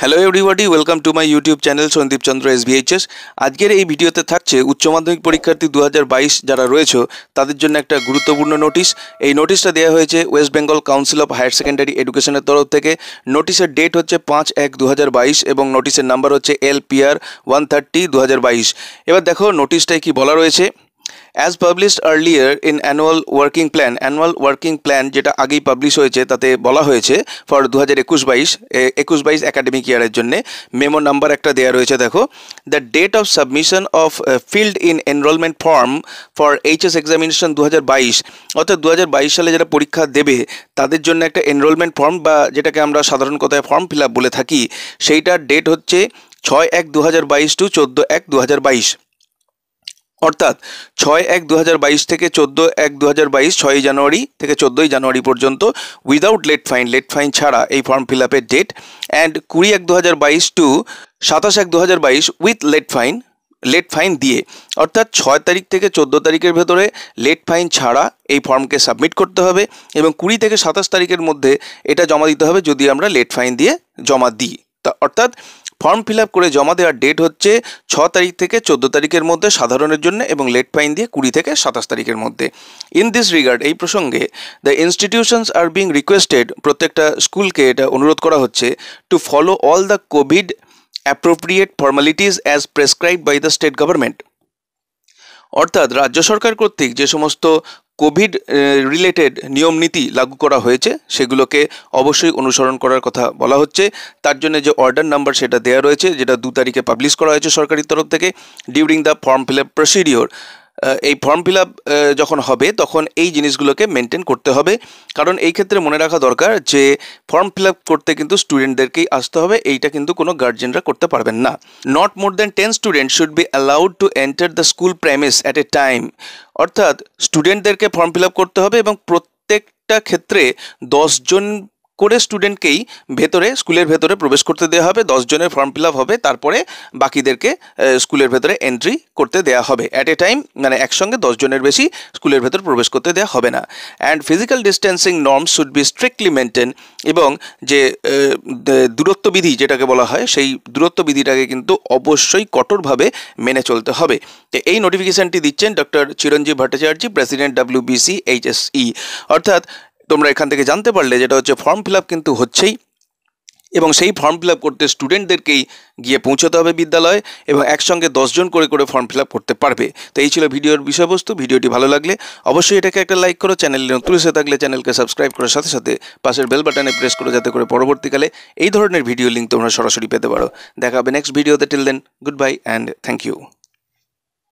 hello everybody welcome to my YouTube channel Sandip Chandra BHS আজকের এই ভিডিওতে থাকছে উচ্চ মাধ্যমিক পরীক্ষার্থী দু যারা রয়েছে তাদের জন্য একটা গুরুত্বপূর্ণ নোটিশ এই নোটিশটা দেওয়া হয়েছে West Bengal council of higher secondary এডুকেশনের তরফ থেকে নোটিশের ডেট হচ্ছে পাঁচ এক দু এবং নোটিশের নাম্বার হচ্ছে এল পিআর ওয়ান থার্টি দু এবার দেখো নোটিশটায় কি বলা রয়েছে as published earlier in annual working plan annual working plan যেটা আগেই পাবলিশ হয়েছে তাতে বলা হয়েছে ফর দু হাজার একুশ বাইশ একুশ বাইশ একাডেমিক ইয়ারের জন্য মেমো নাম্বার একটা দেওয়া রয়েছে দেখো the date of submission of filled in enrolment form for HS examination দু হাজার বাইশ অর্থাৎ দু হাজার বাইশ সালে যারা পরীক্ষা দেবে তাদের জন্য একটা এনরোলমেন্ট ফর্ম বা যেটাকে আমরা সাধারণ কথায় ফর্ম ফিল আপ বলে থাকি সেইটার ডেট হচ্ছে ছয় এক দু হাজার বাইশ টু চোদ্দো এক দু হাজার বাইশ অর্থাৎ ছয় এক দু থেকে চোদ্দ এক দু হাজার বাইশ ছয়ই জানুয়ারি থেকে চোদ্দোই জানুয়ারি পর্যন্ত without late fine late fine ছাড়া এই ফর্ম ফিল আপের ডেট অ্যান্ড কুড়ি এক দু বাইশ টু সাতাশ এক দু বাইশ with late fine late fine দিয়ে অর্থাৎ ছয় তারিখ থেকে চোদ্দো তারিখের ভেতরে লেট ফাইন ছাড়া এই ফর্মকে সাবমিট করতে হবে এবং কুড়ি থেকে সাতাশ তারিখের মধ্যে এটা জমা দিতে হবে যদি আমরা লেট ফাইন দিয়ে জমা দিই তা অর্থাৎ ফর্ম ফিল করে জমা দেওয়ার ডেট হচ্ছে ছ তারিখ থেকে চোদ্দ তারিখের মধ্যে সাধারণের জন্য এবং লেট ফাইন দিয়ে কুড়ি থেকে সাতাশ তারিখের মধ্যে ইন দিস রিগার্ড এই প্রসঙ্গে the institutions are being requested প্রত্যেকটা স্কুলকে এটা অনুরোধ করা হচ্ছে to follow all the covid appropriate formalities as prescribe by the state government অর্থাৎ রাজ্য সরকার কর্তৃক যে সমস্ত কোভিড রিলেটেড নিয়ম নীতি লাগু করা হয়েছে সেগুলোকে অবশ্যই অনুসরণ করার কথা বলা হচ্ছে তার জন্য যে অর্ডার নাম্বার সেটা দেওয়া রয়েছে যেটা দু তারিখে পাবলিশ করা হয়েছে সরকারি তরফ থেকে during the form fill up procedure এই ফর্ম ফিল যখন হবে তখন এই জিনিসগুলোকে মেনটেন করতে হবে কারণ এই ক্ষেত্রে মনে রাখা দরকার যে ফর্ম ফিল করতে কিন্তু স্টুডেন্টদেরকেই আসতে হবে এইটা কিন্তু কোনো গার্জেনরা করতে পারবেন না not more than ten student should be allowed to enter the school premises at a time অর্থাৎ স্টুডেন্টদেরকে ফর্ম ফিল করতে হবে এবং প্রত্যেকটা ক্ষেত্রে দশজন করে স্টুডেন্টকেই ভেতরে স্কুলের ভেতরে প্রবেশ করতে দেওয়া হবে জনের ফর্ম ফিল হবে তারপরে বাকিদেরকে স্কুলের ভেতরে এন্ট্রি করতে দেওয়া হবে অ্যাট এ টাইম মানে একসঙ্গে জনের বেশি স্কুলের ভেতরে প্রবেশ করতে দেওয়া হবে না and physical distancing norms should be strictly maintain এবং যে দূরত্ববিধি যেটাকে বলা হয় সেই দূরত্ববিধিটাকে কিন্তু অবশ্যই কঠোরভাবে মেনে চলতে হবে তো এই নোটিফিকেশানটি দিচ্ছেন doctor Chiranjib Bhattacharya president WBCHSE অর্থাৎ তোমরা এখান থেকে জানতে পারলে যেটা হচ্ছে ফর্ম ফিল কিন্তু হচ্ছেই এবং সেই ফর্ম ফিল করতে স্টুডেন্টদেরকেই গিয়ে পৌঁছতে হবে বিদ্যালয়ে এবং একসঙ্গে দশজন করে করে ফর্ম ফিল করতে পারবে তো এই ছিল ভিডিওর বিষয়বস্তু ভিডিওটি ভালো লাগলে অবশ্যই এটাকে একটা লাইক করো চ্যানেলে নতুন এসে থাকলে চ্যানেলকে সাবস্ক্রাইব করার সাথে সাথে পাশের বেল বাটনে প্রেস করো যাতে করে পরবর্তীকালে এই ধরনের ভিডিও লিঙ্ক তোমরা সরাসরি পেতে পারো দেখাবে নেক্সট ভিডিওতে till then goodbye and thank you